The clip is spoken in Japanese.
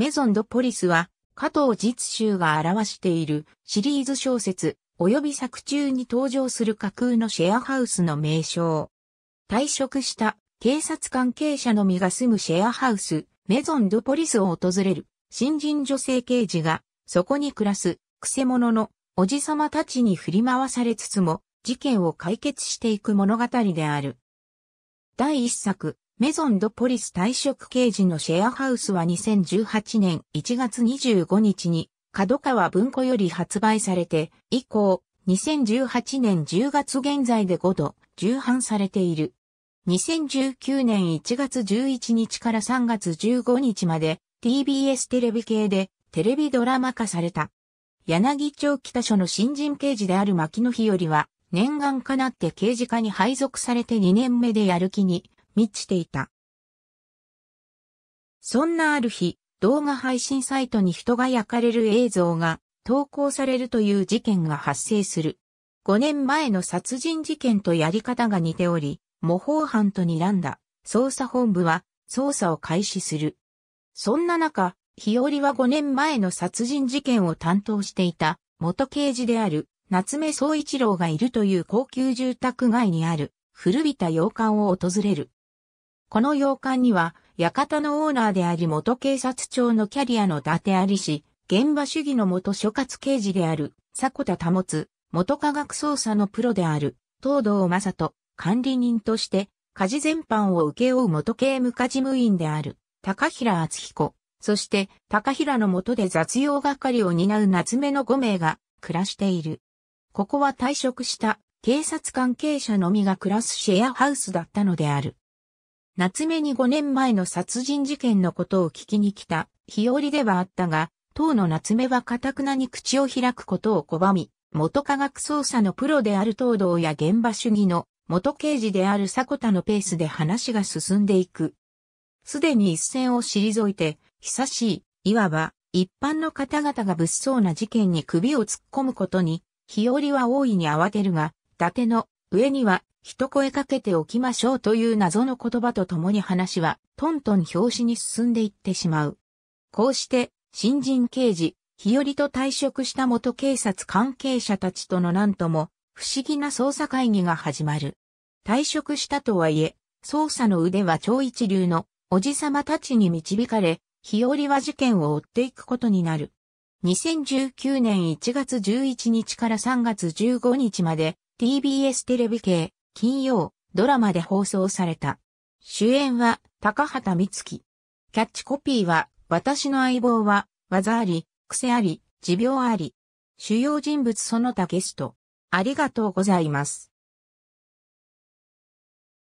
メゾン・ド・ポリスは、加藤実習が表しているシリーズ小説、及び作中に登場する架空のシェアハウスの名称。退職した警察関係者のみが住むシェアハウス、メゾン・ド・ポリスを訪れる新人女性刑事が、そこに暮らす、くせ者のおじさまたちに振り回されつつも、事件を解決していく物語である。第一作、メゾンドポリス退職刑事のシェアハウスは2018年1月25日に角川文庫より発売されて以降2018年10月現在で5度重版されている。2019年1月11日から3月15日まで TBS テレビ系でテレビドラマ化された。柳町北署の新人刑事である牧野日和は念願かなって刑事課に配属されて2年目でやる気に満ちていた。そんなある日、動画配信サイトに人が焼かれる映像が投稿されるという事件が発生する。5年前の殺人事件とやり方が似ており、模倣犯と睨んだ捜査本部は捜査を開始する。そんな中、日和は5年前の殺人事件を担当していた元刑事である夏目総一郎がいるという高級住宅街にある古びた洋館を訪れる。この洋館には、館のオーナーであり元警察庁のキャリアの伊達ありし、現場主義の元所轄刑事である、迫田保つ、元科学捜査のプロである、東堂正人、管理人として、家事全般を請け負う元刑務課事務員である、高平厚彦、そして高平の下で雑用係を担う夏目の5名が暮らしている。ここは退職した警察関係者のみが暮らすシェアハウスだったのである。夏目に5年前の殺人事件のことを聞きに来た、日和ではあったが、当の夏目は堅くなに口を開くことを拒み、元科学捜査のプロである東堂や現場主義の元刑事である迫田のペースで話が進んでいく。すでに一線を退いて、久しい、いわば、一般の方々が物騒な事件に首を突っ込むことに、日和は大いに慌てるが、伊達の上には一声かけておきましょうという謎の言葉と共に話は、トントン表紙に進んでいってしまう。こうして、新人刑事、日和と退職した元警察関係者たちとのなんとも、不思議な捜査会議が始まる。退職したとはいえ、捜査の腕は超一流のおじさまたちに導かれ、日和は事件を追っていくことになる。2019年1月11日から3月15日まで TBS テレビ系金曜、ドラマで放送された。主演は、高畑充希。キャッチコピーは、私の相棒は、技あり、癖あり、持病あり。主要人物その他ゲスト。ありがとうございます。